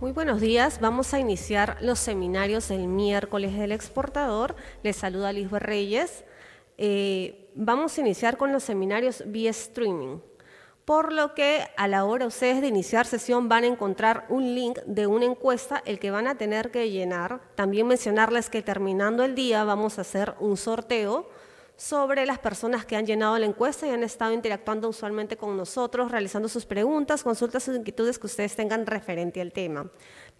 Muy buenos días. Vamos a iniciar los seminarios el miércoles del exportador. Les saluda Liz Reyes. Eh, vamos a iniciar con los seminarios vía streaming. Por lo que a la hora ustedes de iniciar sesión van a encontrar un link de una encuesta, el que van a tener que llenar. También mencionarles que terminando el día vamos a hacer un sorteo sobre las personas que han llenado la encuesta y han estado interactuando usualmente con nosotros, realizando sus preguntas, consultas y inquietudes que ustedes tengan referente al tema.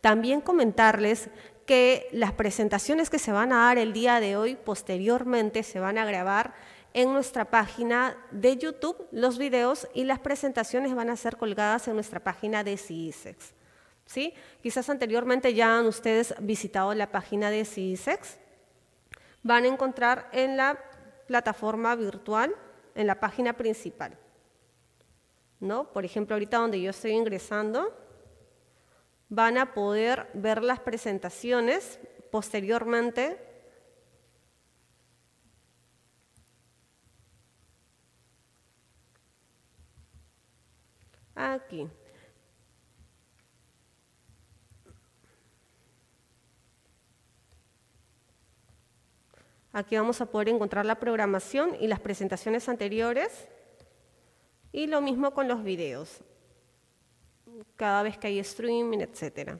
También comentarles que las presentaciones que se van a dar el día de hoy posteriormente se van a grabar en nuestra página de YouTube los videos y las presentaciones van a ser colgadas en nuestra página de CISEX. ¿Sí? Quizás anteriormente ya han ustedes visitado la página de CISEX. Van a encontrar en la plataforma virtual en la página principal. ¿No? Por ejemplo, ahorita donde yo estoy ingresando, van a poder ver las presentaciones posteriormente aquí. Aquí vamos a poder encontrar la programación y las presentaciones anteriores. Y lo mismo con los videos, cada vez que hay streaming, etc.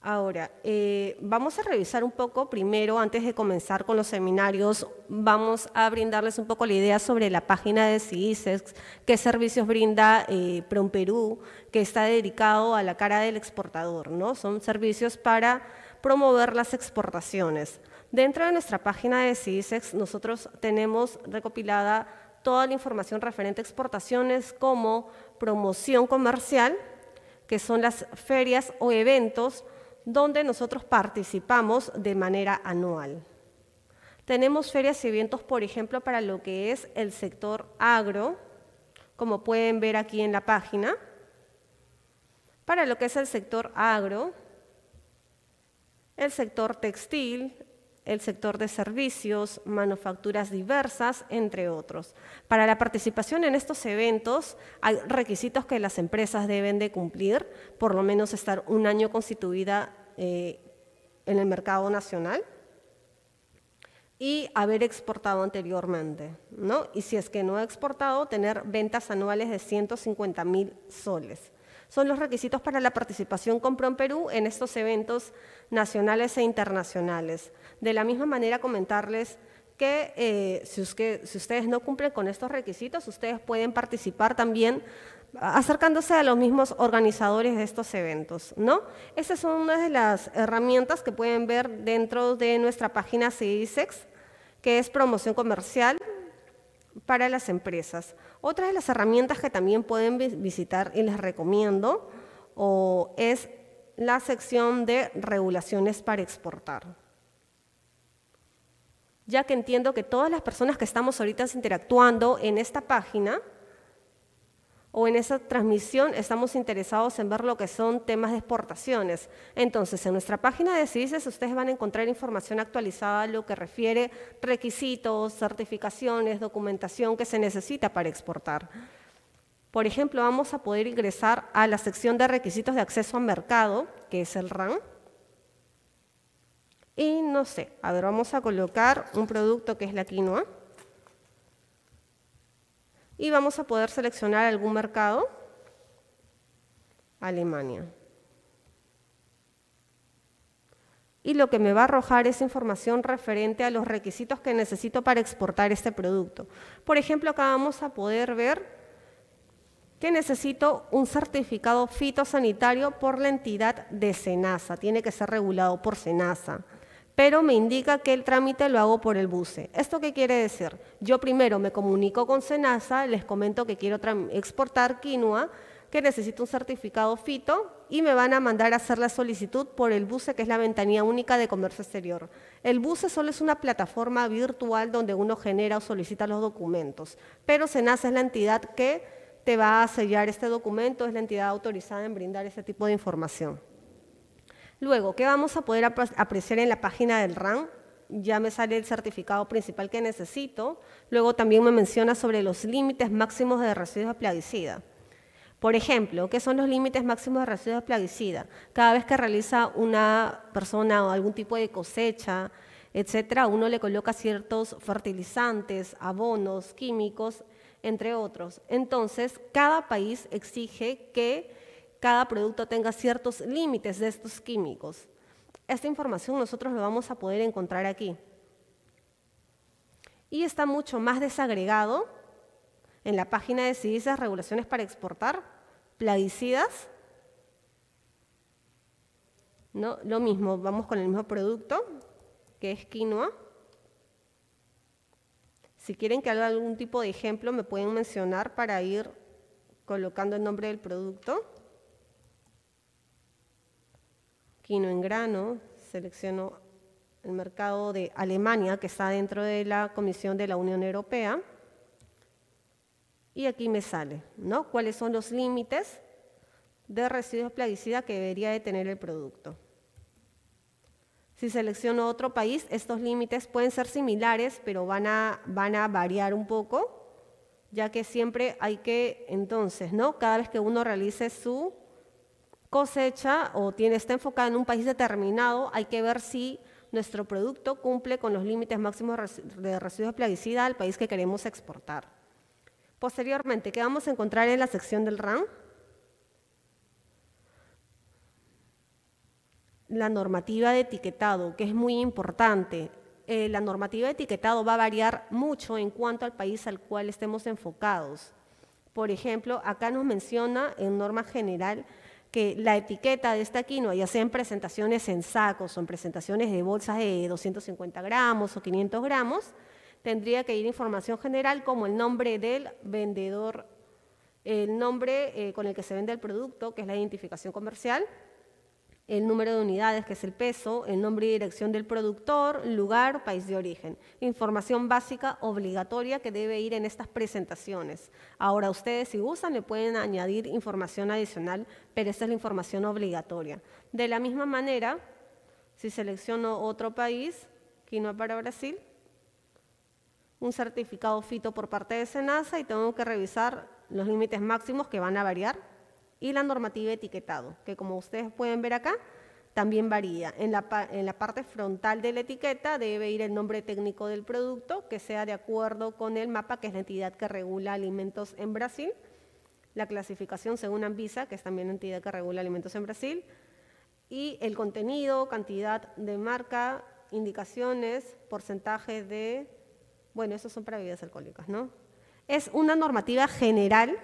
Ahora, eh, vamos a revisar un poco primero, antes de comenzar con los seminarios, vamos a brindarles un poco la idea sobre la página de CISEX, qué servicios brinda eh, PROMPERÚ, que está dedicado a la cara del exportador, ¿no? Son servicios para promover las exportaciones. Dentro de nuestra página de CISEX nosotros tenemos recopilada toda la información referente a exportaciones como promoción comercial, que son las ferias o eventos donde nosotros participamos de manera anual. Tenemos ferias y eventos, por ejemplo, para lo que es el sector agro, como pueden ver aquí en la página. Para lo que es el sector agro, el sector textil, el sector de servicios, manufacturas diversas, entre otros. Para la participación en estos eventos hay requisitos que las empresas deben de cumplir, por lo menos estar un año constituida eh, en el mercado nacional y haber exportado anteriormente, ¿no? Y si es que no ha exportado, tener ventas anuales de 150 mil soles son los requisitos para la participación con Perú en estos eventos nacionales e internacionales. De la misma manera, comentarles que, eh, si, ustedes no cumplen con estos requisitos, ustedes pueden participar también acercándose a los mismos organizadores de estos eventos, ¿no? son es una de las herramientas que pueden ver dentro de nuestra página CISEX, que es promoción comercial, para las empresas. Otra de las herramientas que también pueden visitar y les recomiendo es la sección de regulaciones para exportar. Ya que entiendo que todas las personas que estamos ahorita interactuando en esta página, o en esa transmisión estamos interesados en ver lo que son temas de exportaciones. Entonces, en nuestra página de CISES ustedes van a encontrar información actualizada lo que refiere requisitos, certificaciones, documentación que se necesita para exportar. Por ejemplo, vamos a poder ingresar a la sección de requisitos de acceso a mercado, que es el RAM. Y no sé, a ver, vamos a colocar un producto que es la quinoa y vamos a poder seleccionar algún mercado, Alemania. Y lo que me va a arrojar es información referente a los requisitos que necesito para exportar este producto. Por ejemplo, acá vamos a poder ver que necesito un certificado fitosanitario por la entidad de SENASA. Tiene que ser regulado por SENASA pero me indica que el trámite lo hago por el buce. ¿Esto qué quiere decir? Yo primero me comunico con Senasa, les comento que quiero exportar quinoa, que necesito un certificado FITO y me van a mandar a hacer la solicitud por el buce, que es la ventanilla única de comercio exterior. El buce solo es una plataforma virtual donde uno genera o solicita los documentos, pero Senasa es la entidad que te va a sellar este documento, es la entidad autorizada en brindar ese tipo de información. Luego, ¿qué vamos a poder apreciar en la página del RAN? Ya me sale el certificado principal que necesito. Luego también me menciona sobre los límites máximos de residuos de plaguicida. Por ejemplo, ¿qué son los límites máximos de residuos de plaguicida? Cada vez que realiza una persona o algún tipo de cosecha, etcétera, uno le coloca ciertos fertilizantes, abonos, químicos, entre otros. Entonces, cada país exige que cada producto tenga ciertos límites de estos químicos. Esta información nosotros lo vamos a poder encontrar aquí. Y está mucho más desagregado en la página de Cidisas, regulaciones para exportar, plaguicidas. ¿No? Lo mismo, vamos con el mismo producto, que es quinoa. Si quieren que haga algún tipo de ejemplo, me pueden mencionar para ir colocando el nombre del producto. quino en grano, selecciono el mercado de Alemania, que está dentro de la Comisión de la Unión Europea, y aquí me sale, ¿no? ¿Cuáles son los límites de residuos plaguicidas que debería de tener el producto? Si selecciono otro país, estos límites pueden ser similares, pero van a, van a variar un poco, ya que siempre hay que, entonces, ¿no? Cada vez que uno realice su cosecha o tiene, está enfocada en un país determinado, hay que ver si nuestro producto cumple con los límites máximos de residuos de plaguicida al país que queremos exportar. Posteriormente, ¿qué vamos a encontrar en la sección del RAN? La normativa de etiquetado, que es muy importante. Eh, la normativa de etiquetado va a variar mucho en cuanto al país al cual estemos enfocados. Por ejemplo, acá nos menciona en norma general que la etiqueta de esta quinoa, ya sea en presentaciones en sacos o en presentaciones de bolsas de 250 gramos o 500 gramos, tendría que ir información general como el nombre del vendedor, el nombre eh, con el que se vende el producto, que es la identificación comercial, el número de unidades, que es el peso, el nombre y dirección del productor, lugar, país de origen. Información básica obligatoria que debe ir en estas presentaciones. Ahora ustedes si usan le pueden añadir información adicional, pero esta es la información obligatoria. De la misma manera, si selecciono otro país, quinoa para Brasil, un certificado fito por parte de Senasa y tengo que revisar los límites máximos que van a variar y la normativa de etiquetado, que como ustedes pueden ver acá, también varía. En la, en la, parte frontal de la etiqueta debe ir el nombre técnico del producto, que sea de acuerdo con el mapa, que es la entidad que regula alimentos en Brasil, la clasificación según Anvisa, que es también la entidad que regula alimentos en Brasil, y el contenido, cantidad de marca, indicaciones, porcentaje de... Bueno, esos son para bebidas alcohólicas, ¿no? Es una normativa general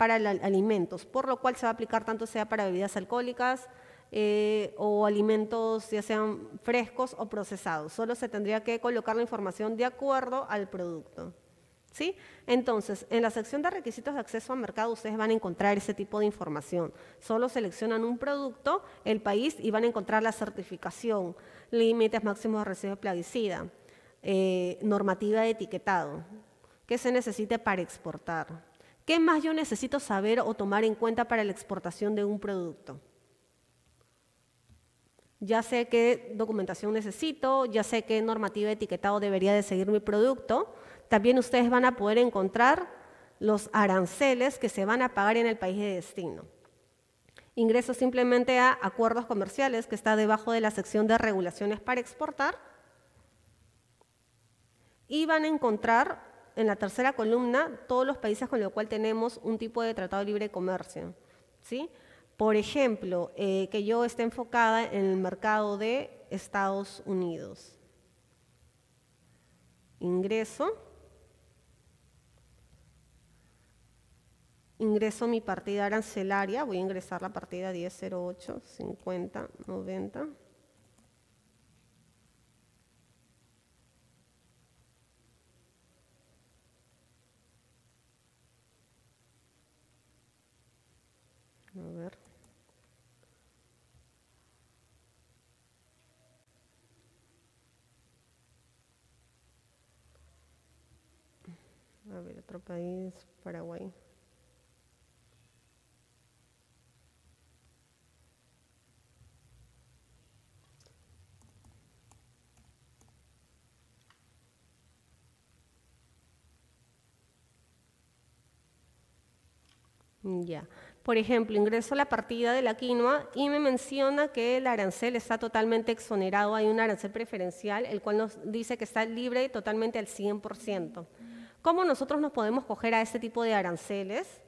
para alimentos, por lo cual se va a aplicar tanto sea para bebidas alcohólicas eh, o alimentos ya sean frescos o procesados. Solo se tendría que colocar la información de acuerdo al producto. ¿Sí? Entonces, en la sección de requisitos de acceso al mercado ustedes van a encontrar ese tipo de información. Solo seleccionan un producto, el país y van a encontrar la certificación, límites máximos de residuos de plaguicida, eh, normativa de etiquetado, que se necesite para exportar. ¿Qué más yo necesito saber o tomar en cuenta para la exportación de un producto? Ya sé qué documentación necesito, ya sé qué normativa de etiquetado debería de seguir mi producto. También ustedes van a poder encontrar los aranceles que se van a pagar en el país de destino. Ingreso simplemente a acuerdos comerciales que está debajo de la sección de regulaciones para exportar y van a encontrar en la tercera columna todos los países con los cuales tenemos un tipo de tratado libre de comercio. Por ejemplo, eh, que yo esté enfocada en el mercado de Estados Unidos. Ingreso. Ingreso mi partida arancelaria, voy a ingresar la partida 1008, 50, 90. a ver, otro país, Paraguay. Ya. Por ejemplo, ingreso a la partida de la quinoa y me menciona que el arancel está totalmente exonerado. Hay un arancel preferencial, el cual nos dice que está libre totalmente al 100%. ¿Cómo nosotros nos podemos coger a este tipo de aranceles?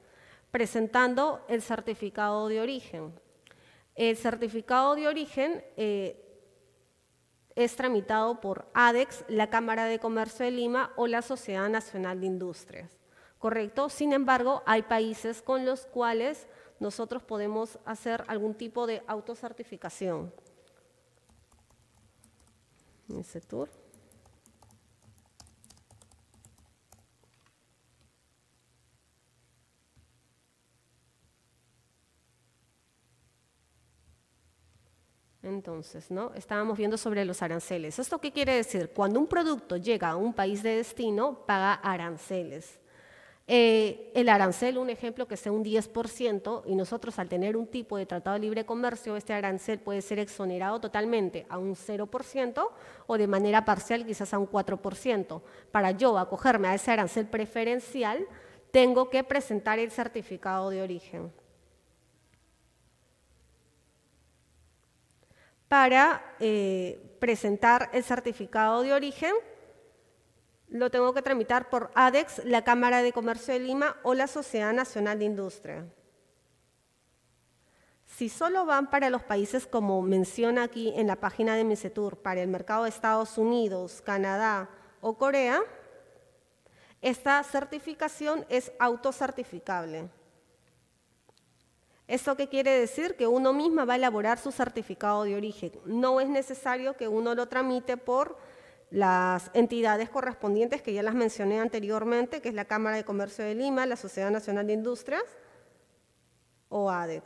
Presentando el certificado de origen. El certificado de origen eh, es tramitado por ADEX, la Cámara de Comercio de Lima o la Sociedad Nacional de Industrias. ¿Correcto? Sin embargo, hay países con los cuales nosotros podemos hacer algún tipo de autocertificación. Ese tour. entonces, ¿no? Estábamos viendo sobre los aranceles. ¿Esto qué quiere decir? Cuando un producto llega a un país de destino, paga aranceles. Eh, el arancel, un ejemplo que sea un 10%, y nosotros al tener un tipo de tratado de libre comercio, este arancel puede ser exonerado totalmente a un 0% o de manera parcial quizás a un 4%. Para yo acogerme a ese arancel preferencial, tengo que presentar el certificado de origen. para eh, presentar el certificado de origen. Lo tengo que tramitar por ADEX, la Cámara de Comercio de Lima o la Sociedad Nacional de Industria. Si solo van para los países como menciona aquí en la página de Misetur, para el mercado de Estados Unidos, Canadá o Corea, esta certificación es autocertificable. ¿Eso qué quiere decir? Que uno misma va a elaborar su certificado de origen. No es necesario que uno lo tramite por las entidades correspondientes que ya las mencioné anteriormente, que es la Cámara de Comercio de Lima, la Sociedad Nacional de Industrias o ADEX.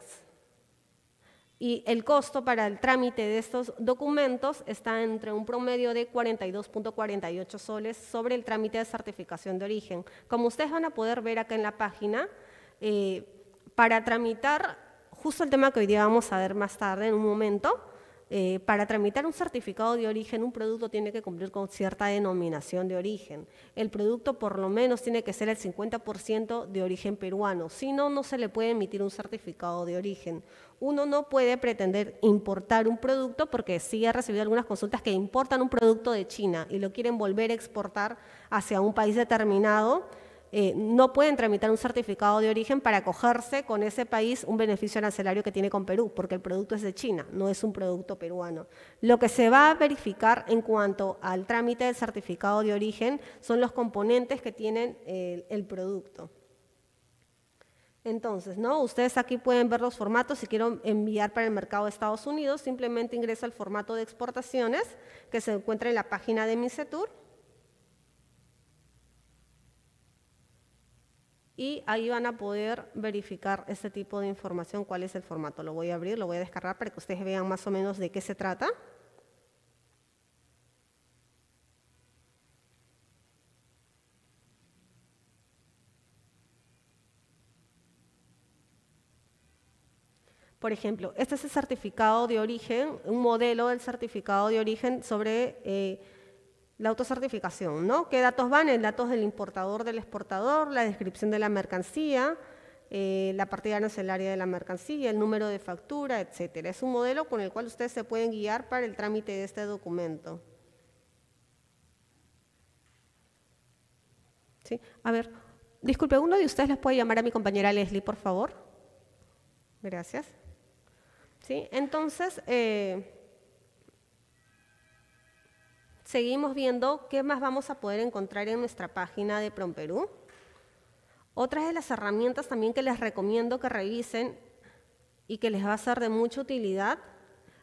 Y el costo para el trámite de estos documentos está entre un promedio de 42.48 soles sobre el trámite de certificación de origen. Como ustedes van a poder ver acá en la página, eh, para tramitar justo el tema que hoy día vamos a ver más tarde en un momento, eh, para tramitar un certificado de origen, un producto tiene que cumplir con cierta denominación de origen. El producto por lo menos tiene que ser el 50% de origen peruano, si no, no se le puede emitir un certificado de origen. Uno no puede pretender importar un producto porque sí ha recibido algunas consultas que importan un producto de China y lo quieren volver a exportar hacia un país determinado eh, no pueden tramitar un certificado de origen para acogerse con ese país un beneficio arancelario que tiene con Perú, porque el producto es de China, no es un producto peruano. Lo que se va a verificar en cuanto al trámite del certificado de origen son los componentes que tienen eh, el, producto. Entonces, ¿no? Ustedes aquí pueden ver los formatos. Si quiero enviar para el mercado de Estados Unidos, simplemente ingresa al formato de exportaciones que se encuentra en la página de MICETUR y ahí van a poder verificar este tipo de información, cuál es el formato. Lo voy a abrir, lo voy a descargar para que ustedes vean más o menos de qué se trata. Por ejemplo, este es el certificado de origen, un modelo del certificado de origen sobre eh, la autocertificación, ¿no? ¿Qué datos van? El datos del importador, del exportador, la descripción de la mercancía, eh, la partida arancelaria de la mercancía, el número de factura, etcétera. Es un modelo con el cual ustedes se pueden guiar para el trámite de este documento. ¿Sí? A ver, disculpe, ¿uno de ustedes les puede llamar a mi compañera Leslie, por favor? Gracias. ¿Sí? Entonces, eh, seguimos viendo qué más vamos a poder encontrar en nuestra página de PromPerú. Otras de las herramientas también que les recomiendo que revisen y que les va a ser de mucha utilidad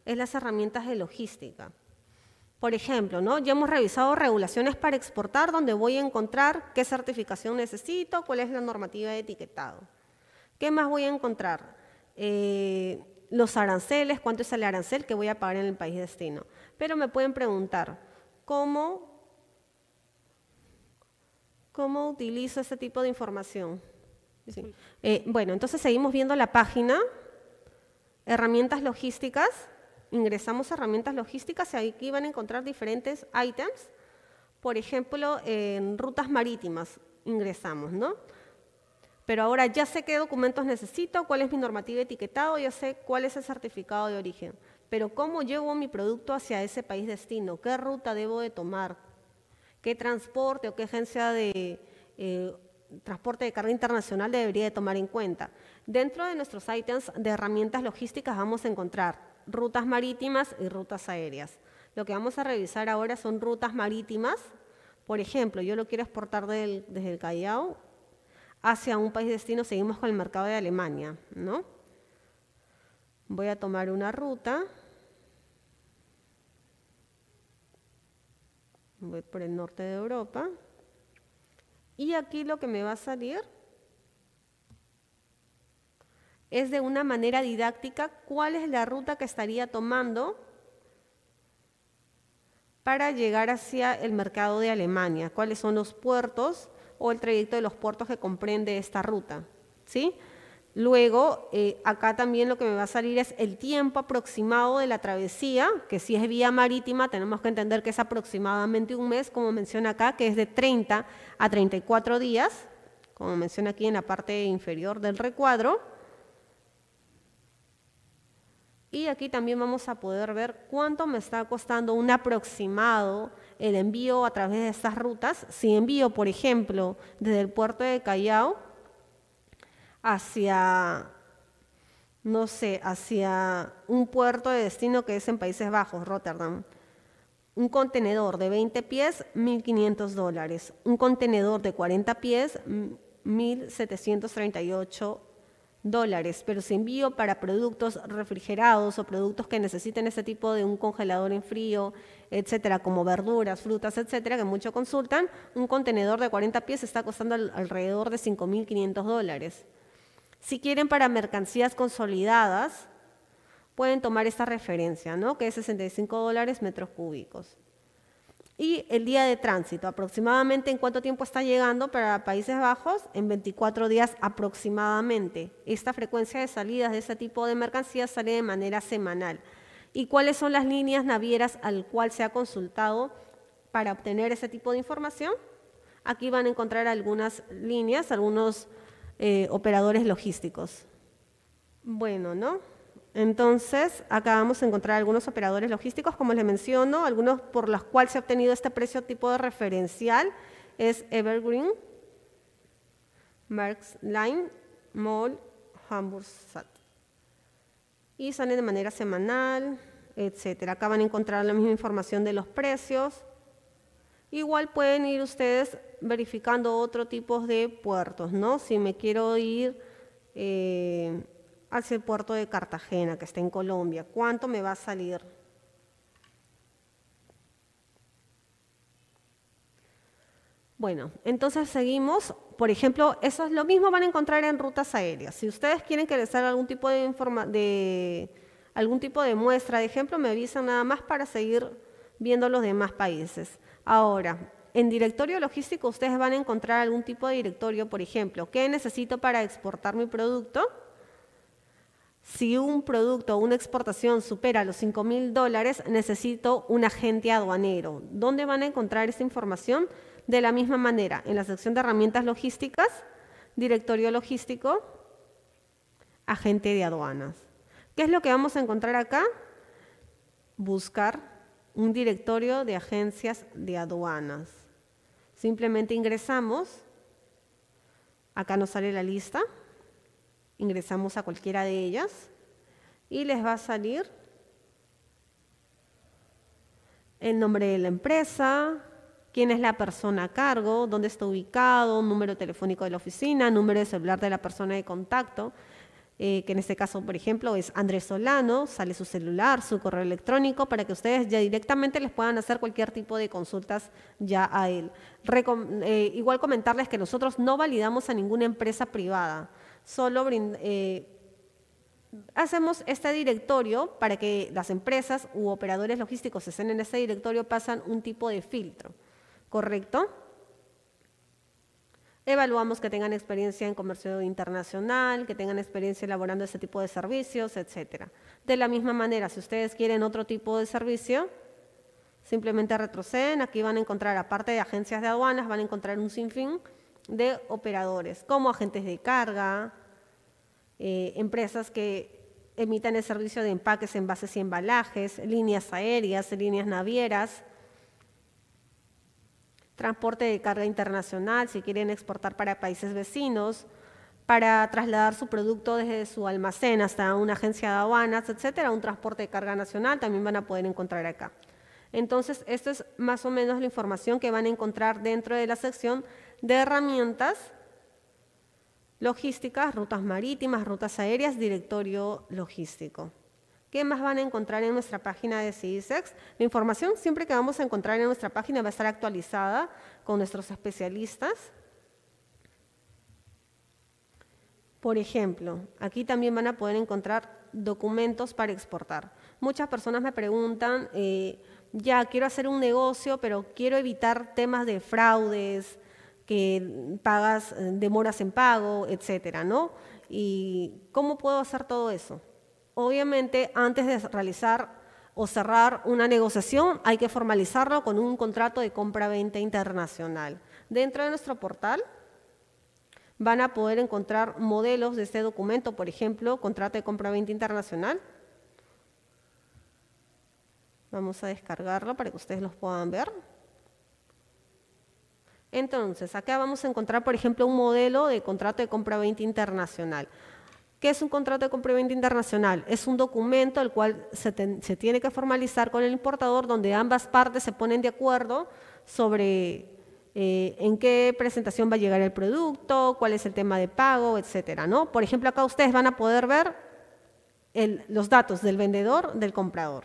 es las herramientas de logística. Por ejemplo, ¿no? ya hemos revisado regulaciones para exportar, donde voy a encontrar qué certificación necesito, cuál es la normativa de etiquetado. ¿Qué más voy a encontrar? Eh, los aranceles, cuánto es el arancel que voy a pagar en el país destino. Pero me pueden preguntar, ¿Cómo, utilizo ese tipo de información? Eh, bueno, entonces seguimos viendo la página, herramientas logísticas, ingresamos a herramientas logísticas y aquí van a encontrar diferentes items. Por ejemplo, en rutas marítimas ingresamos, ¿no? Pero ahora ya sé qué documentos necesito, cuál es mi normativa de etiquetado, ya sé cuál es el certificado de origen pero ¿cómo llevo mi producto hacia ese país destino? ¿Qué ruta debo de tomar? ¿Qué transporte o qué agencia de eh, transporte de carga internacional debería de tomar en cuenta? Dentro de nuestros ítems de herramientas logísticas vamos a encontrar rutas marítimas y rutas aéreas. Lo que vamos a revisar ahora son rutas marítimas. Por ejemplo, yo lo quiero exportar desde el Callao hacia un país destino, seguimos con el mercado de Alemania, Voy a tomar una ruta. voy por el norte de Europa. Y aquí lo que me va a salir es de una manera didáctica cuál es la ruta que estaría tomando para llegar hacia el mercado de Alemania, cuáles son los puertos o el trayecto de los puertos que comprende esta ruta, ¿sí? Luego, eh, acá también lo que me va a salir es el tiempo aproximado de la travesía, que si es vía marítima, tenemos que entender que es aproximadamente un mes, como menciona acá, que es de 30 a 34 días, como menciona aquí en la parte inferior del recuadro. Y aquí también vamos a poder ver cuánto me está costando un aproximado el envío a través de estas rutas. Si envío, por ejemplo, desde el puerto de Callao, hacia, no sé, hacia un puerto de destino que es en Países Bajos, Rotterdam. Un contenedor de 20 pies, 1.500 dólares. Un contenedor de 40 pies, 1.738 dólares. Pero si envío para productos refrigerados o productos que necesiten ese tipo de un congelador en frío, etcétera, como verduras, frutas, etcétera, que muchos consultan, un contenedor de 40 pies está costando alrededor de 5.500 dólares. Si quieren para mercancías consolidadas, pueden tomar esta referencia, ¿no? que es 65 dólares metros cúbicos. Y el día de tránsito, aproximadamente en cuánto tiempo está llegando para Países Bajos, en 24 días aproximadamente. Esta frecuencia de salidas de ese tipo de mercancías sale de manera semanal. ¿Y cuáles son las líneas navieras al cual se ha consultado para obtener ese tipo de información? Aquí van a encontrar algunas líneas, algunos eh, operadores logísticos. Bueno, ¿no? Entonces, acá vamos a encontrar algunos operadores logísticos, como les menciono, algunos por los cuales se ha obtenido este precio tipo de referencial es Evergreen, Marks Line, Mall, Hamburg Sat. Y salen de manera semanal, etc. Acá van a encontrar la misma información de los precios. Igual pueden ir ustedes verificando otro tipo de puertos, ¿no? Si me quiero ir eh, hacia el puerto de Cartagena, que está en Colombia, ¿cuánto me va a salir? Bueno, entonces seguimos. Por ejemplo, eso es lo mismo van a encontrar en rutas aéreas. Si ustedes quieren que les haga algún tipo de, de algún tipo de muestra, de ejemplo, me avisan nada más para seguir viendo los demás países. Ahora, en directorio logístico ustedes van a encontrar algún tipo de directorio, por ejemplo, ¿qué necesito para exportar mi producto? Si un producto o una exportación supera los $5,000, mil dólares, necesito un agente aduanero. ¿Dónde van a encontrar esta información? De la misma manera, en la sección de herramientas logísticas, directorio logístico, agente de aduanas. ¿Qué es lo que vamos a encontrar acá? Buscar un directorio de agencias de aduanas. Simplemente ingresamos, acá nos sale la lista, ingresamos a cualquiera de ellas y les va a salir el nombre de la empresa, quién es la persona a cargo, dónde está ubicado, número telefónico de la oficina, número de celular de la persona de contacto. Eh, que en este caso, por ejemplo, es Andrés Solano, sale su celular, su correo electrónico, para que ustedes ya directamente les puedan hacer cualquier tipo de consultas ya a él. Eh, igual comentarles que nosotros no validamos a ninguna empresa privada, solo eh, hacemos este directorio para que las empresas u operadores logísticos estén en ese directorio pasan un tipo de filtro, ¿correcto? Evaluamos que tengan experiencia en comercio internacional, que tengan experiencia elaborando ese tipo de servicios, etc. De la misma manera, si ustedes quieren otro tipo de servicio, simplemente retroceden. Aquí van a encontrar, aparte de agencias de aduanas, van a encontrar un sinfín de operadores, como agentes de carga, eh, empresas que emitan el servicio de empaques, envases y embalajes, líneas aéreas, líneas navieras, transporte de carga internacional, si quieren exportar para países vecinos, para trasladar su producto desde su almacén hasta una agencia de aduanas, etcétera, un transporte de carga nacional también van a poder encontrar acá. Entonces, esta es más o menos la información que van a encontrar dentro de la sección de herramientas logísticas, rutas marítimas, rutas aéreas, directorio logístico. ¿Qué más van a encontrar en nuestra página de CISEX? La información siempre que vamos a encontrar en nuestra página va a estar actualizada con nuestros especialistas. Por ejemplo, aquí también van a poder encontrar documentos para exportar. Muchas personas me preguntan, eh, ya quiero hacer un negocio, pero quiero evitar temas de fraudes, que pagas eh, demoras en pago, etcétera, ¿Y cómo puedo hacer todo eso? Obviamente, antes de realizar o cerrar una negociación, hay que formalizarlo con un contrato de compra-venta internacional. Dentro de nuestro portal van a poder encontrar modelos de este documento, por ejemplo, contrato de compra-venta internacional. Vamos a descargarlo para que ustedes los puedan ver. Entonces, acá vamos a encontrar, por ejemplo, un modelo de contrato de compra-venta internacional. ¿Qué es un contrato de compraventa internacional? Es un documento el cual se, tiene que formalizar con el importador donde ambas partes se ponen de acuerdo sobre eh, en qué presentación va a llegar el producto, cuál es el tema de pago, etcétera. ¿no? Por ejemplo, acá ustedes van a poder ver los datos del vendedor, del comprador.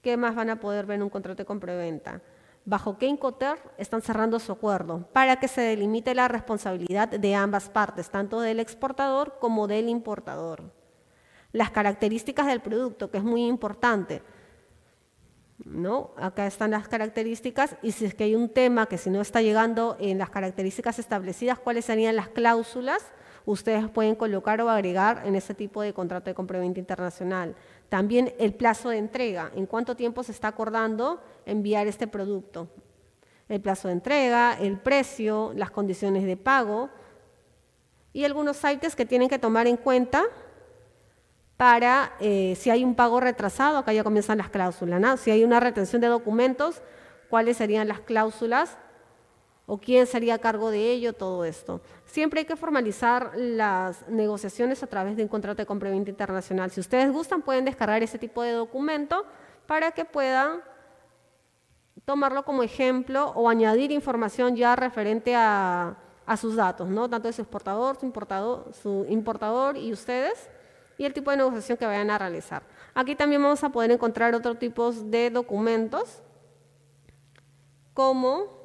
¿Qué más van a poder ver en un contrato de compraventa? bajo qué incoter están cerrando su acuerdo, para que se delimite la responsabilidad de ambas partes, tanto del exportador como del importador. Las características del producto, que es muy importante. ¿No? Acá están las características y si es que hay un tema que si no está llegando en las características establecidas, ¿cuáles serían las cláusulas? Ustedes pueden colocar o agregar en ese tipo de contrato de compraventa internacional. También el plazo de entrega, en cuánto tiempo se está acordando enviar este producto. El plazo de entrega, el precio, las condiciones de pago y algunos sites que tienen que tomar en cuenta para eh, si hay un pago retrasado, acá ya comienzan las cláusulas, si hay una retención de documentos, cuáles serían las cláusulas o quién sería a cargo de ello, todo esto. Siempre hay que formalizar las negociaciones a través de un contrato de compraventa internacional. Si ustedes gustan, pueden descargar ese tipo de documento para que puedan tomarlo como ejemplo o añadir información ya referente a, sus datos, ¿no? tanto de su exportador, su importador y ustedes, y el tipo de negociación que vayan a realizar. Aquí también vamos a poder encontrar otro tipo de documentos, como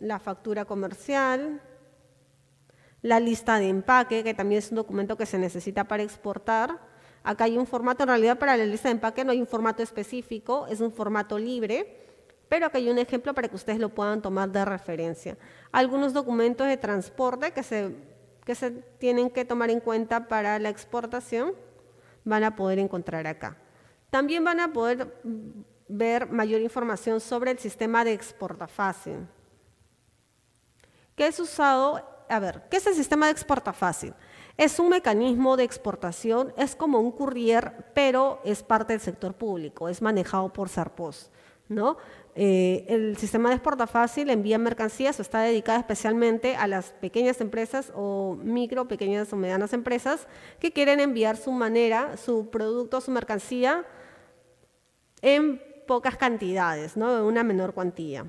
la factura comercial, la lista de empaque, que también es un documento que se necesita para exportar. Acá hay un formato, en realidad para la lista de empaque no hay un formato específico, es un formato libre, pero acá hay un ejemplo para que ustedes lo puedan tomar de referencia. Algunos documentos de transporte que se, que se tienen que tomar en cuenta para la exportación van a poder encontrar acá. También van a poder ver mayor información sobre el sistema de exporta fácil que es usado, a ver, ¿qué es el sistema de exporta fácil? Es un mecanismo de exportación, es como un courier, pero es parte del sector público, es manejado por Sarpos. Eh, el sistema de exporta fácil envía mercancías está dedicado especialmente a las pequeñas empresas o micro, pequeñas o medianas empresas que quieren enviar su manera, su producto, su mercancía en pocas cantidades, ¿no? en una menor cuantía.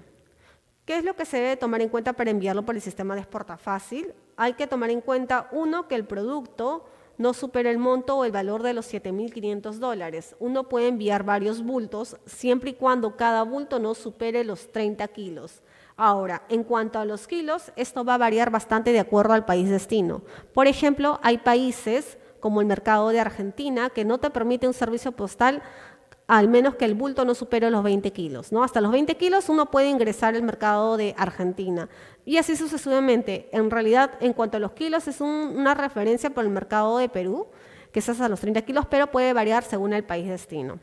¿Qué es lo que se debe tomar en cuenta para enviarlo por el sistema de exporta fácil? Hay que tomar en cuenta, uno, que el producto no supere el monto o el valor de los 7.500 dólares. Uno puede enviar varios bultos siempre y cuando cada bulto no supere los 30 kilos. Ahora, en cuanto a los kilos, esto va a variar bastante de acuerdo al país destino. Por ejemplo, hay países como el mercado de Argentina que no te permite un servicio postal al menos que el bulto no supere los 20 kilos. ¿no? Hasta los 20 kilos uno puede ingresar al mercado de Argentina. Y así sucesivamente. En realidad, en cuanto a los kilos, es una referencia por el mercado de Perú, que es hasta los 30 kilos, pero puede variar según el país destino.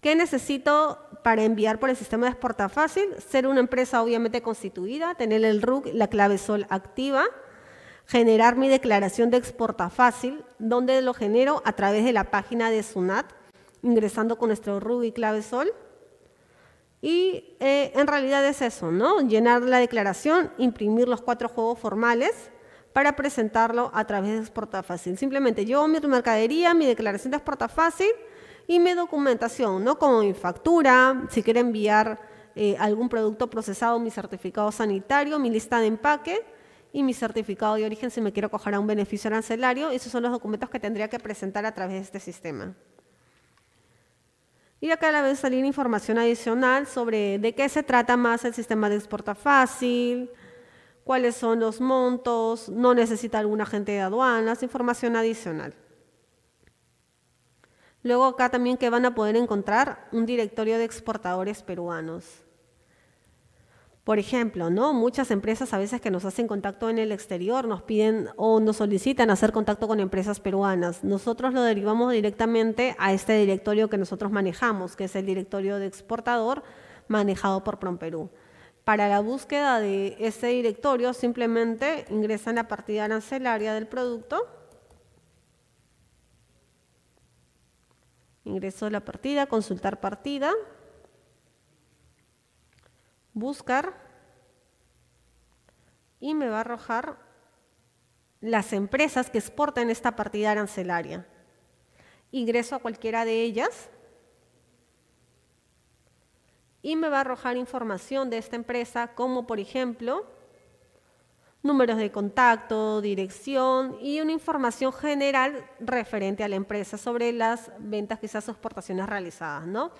¿Qué necesito para enviar por el sistema de exporta fácil? Ser una empresa obviamente constituida, tener el RUC, la clave sol activa, generar mi declaración de exporta fácil, donde lo genero a través de la página de SUNAT, ingresando con nuestro Ruby clave sol. Y eh, en realidad es eso, ¿no? Llenar la declaración, imprimir los cuatro juegos formales para presentarlo a través de Exporta Simplemente yo, mi mercadería, mi declaración de Exporta Fácil y mi documentación, ¿no? Como mi factura, si quiero enviar eh, algún producto procesado, mi certificado sanitario, mi lista de empaque y mi certificado de origen si me quiero coger a un beneficio arancelario. Esos son los documentos que tendría que presentar a través de este sistema. Y acá a la vez salir información adicional sobre de qué se trata más el sistema de exporta fácil, cuáles son los montos, no necesita algún agente de aduanas, información adicional. Luego acá también que van a poder encontrar un directorio de exportadores peruanos. Por ejemplo, Muchas empresas a veces que nos hacen contacto en el exterior nos piden o nos solicitan hacer contacto con empresas peruanas. Nosotros lo derivamos directamente a este directorio que nosotros manejamos, que es el directorio de exportador manejado por PromPerú. Para la búsqueda de ese directorio simplemente ingresan la partida arancelaria del producto. Ingreso la partida, consultar partida buscar y me va a arrojar las empresas que exportan esta partida arancelaria. Ingreso a cualquiera de ellas y me va a arrojar información de esta empresa, como por ejemplo números de contacto, dirección y una información general referente a la empresa sobre las ventas, quizás exportaciones realizadas, ¿no?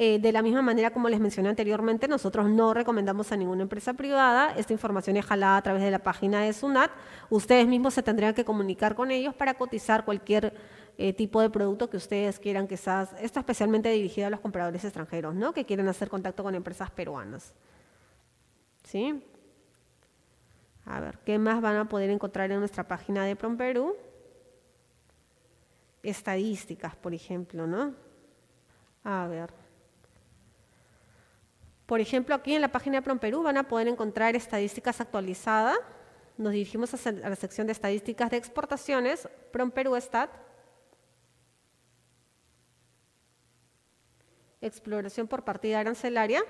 Eh, de la misma manera, como les mencioné anteriormente, nosotros no recomendamos a ninguna empresa privada. Esta información es jalada a través de la página de SUNAT. Ustedes mismos se tendrían que comunicar con ellos para cotizar cualquier eh, tipo de producto que ustedes quieran, quizás. Esto especialmente dirigido a los compradores extranjeros, ¿no? Que quieren hacer contacto con empresas peruanas. ¿Sí? A ver, ¿qué más van a poder encontrar en nuestra página de PromPerú? Estadísticas, por ejemplo, ¿no? A ver. Por ejemplo, aquí en la página de PromPerú van a poder encontrar estadísticas actualizadas. Nos dirigimos a la sección de estadísticas de exportaciones, PromPerú Stat. Exploración por partida arancelaria.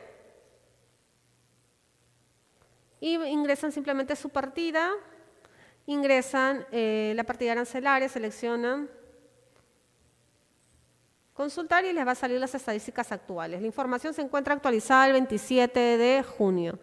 Y ingresan simplemente su partida, ingresan eh, la partida arancelaria, seleccionan consultar y les va a salir las estadísticas actuales. La información se encuentra actualizada el 27 de junio.